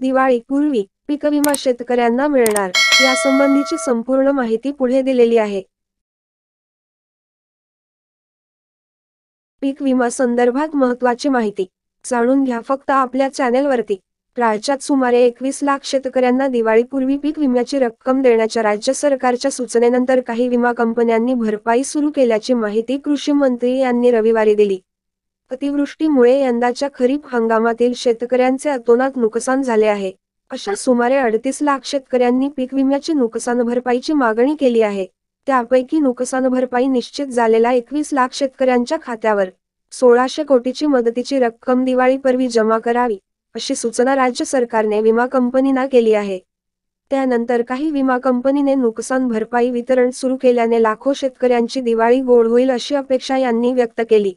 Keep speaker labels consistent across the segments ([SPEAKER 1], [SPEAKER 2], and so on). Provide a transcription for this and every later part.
[SPEAKER 1] दिवाळीपूर्वी पीक विमा शेतकऱ्यांना मिळणार संबंधीची संपूर्ण माहिती पुढे दिलेली आहे
[SPEAKER 2] पीक विमा संदर्भात महत्वाची माहिती जाणून घ्या फक्त आपल्या चॅनेलवरती राज्यात सुमारे एकवीस लाख शेतकऱ्यांना दिवाळीपूर्वी पीक विम्याची रक्कम देण्याच्या राज्य सरकारच्या सूचनेनंतर काही विमा कंपन्यांनी भरपाई सुरू केल्याची माहिती कृषी मंत्री यांनी रविवारी दिली अतिवृष्टीमुळे यंदाच्या खरीप हंगामातील शेतकऱ्यांचे अतोनात नुकसान झाले आहे अशा सुमारे अडतीस लाख शेतकऱ्यांनी पीक विम्याची नुकसान भरपाईची मागणी केली आहे त्यापैकी नुकसान भरपाई निश्चित झालेला एकवीस लाख शेतकऱ्यांच्या खात्यावर सोळाशे कोटीची मदतीची रक्कम दिवाळीपूर्वी जमा करावी अशी सूचना राज्य सरकारने विमा कंपनीना केली आहे त्यानंतर काही विमा कंपनीने नुकसान भरपाई वितरण सुरू केल्याने लाखो शेतकऱ्यांची दिवाळी गोड होईल अशी अपेक्षा यांनी व्यक्त केली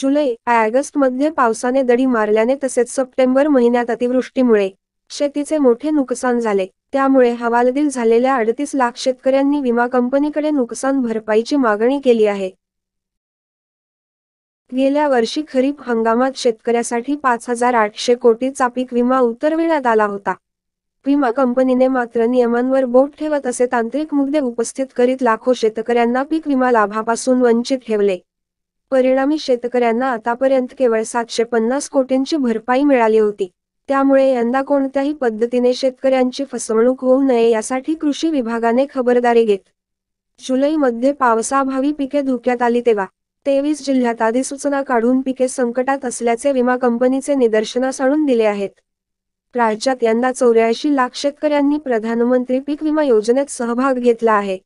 [SPEAKER 2] जुलै ऑगस्ट मध्ये पावसाने दडी मारल्याने तसेच सप्टेंबर महिन्यात अतिवृष्टीमुळे शेतीचे मोठे नुकसान झाले त्यामुळे हवालदिल झालेल्या अडतीस लाख शेतकऱ्यांनी विमा कंपनीकडे नुकसान भरपाईची मागणी केली आहे गेल्या वर्षी खरीप हंगामात शेतकऱ्यासाठी पाच हजार आठशे कोटीचा पीक विमा उतरविण्यात आला होता विमा कंपनीने मात्र नियमांवर बोट ठेवत असे तांत्रिक मुद्दे उपस्थित करीत लाखो शेतकऱ्यांना पीक विमा लाभापासून वंचित ठेवले परिणामी शेतकऱ्यांना आतापर्यंत केवळ सातशे पन्नास कोटींची भरपाई मिळाली होती त्यामुळे यंदा कोणत्याही पद्धतीने शेतकऱ्यांची फसवणूक होऊ नये यासाठी कृषी विभागाने खबरदारी घेत जुलैमध्ये पावसाभावी पिके धोक्यात आली तेव्हा तेवीस जिल्ह्यात अधिसूचना काढून पिके संकटात असल्याचे विमा कंपनीचे निदर्शनास आणून दिले आहेत राज्यात यंदा चौऱ्याऐंशी लाख शेतकऱ्यांनी प्रधानमंत्री पीक विमा योजनेत सहभाग घेतला आहे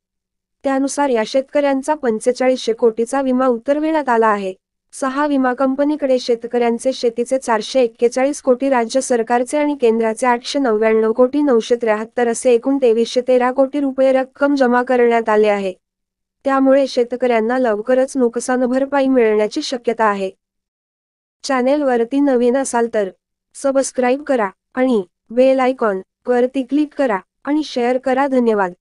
[SPEAKER 2] त्यानुसार या शेतकऱ्यांचा पंचेचाळीसशे कोटीचा विमा उतरविण्यात आला आहे सहा विमा कंपनीकडे शेतकऱ्यांचे शेतीचे चारशे एक्केचाळीस कोटी राज्य सरकारचे आणि केंद्राचे आठशे नव्याण्णव कोटी नऊशे त्र्याहत्तर असे एकूण तेवीसशे तेरा कोटी रुपये रक्कम जमा करण्यात आले आहे त्यामुळे शेतकऱ्यांना लवकरच नुकसान भरपाई मिळण्याची शक्यता आहे चॅनेलवरती नवीन असाल तर सबस्क्राईब करा आणि बेल आयकॉन वरती क्लिक करा आणि शेअर करा धन्यवाद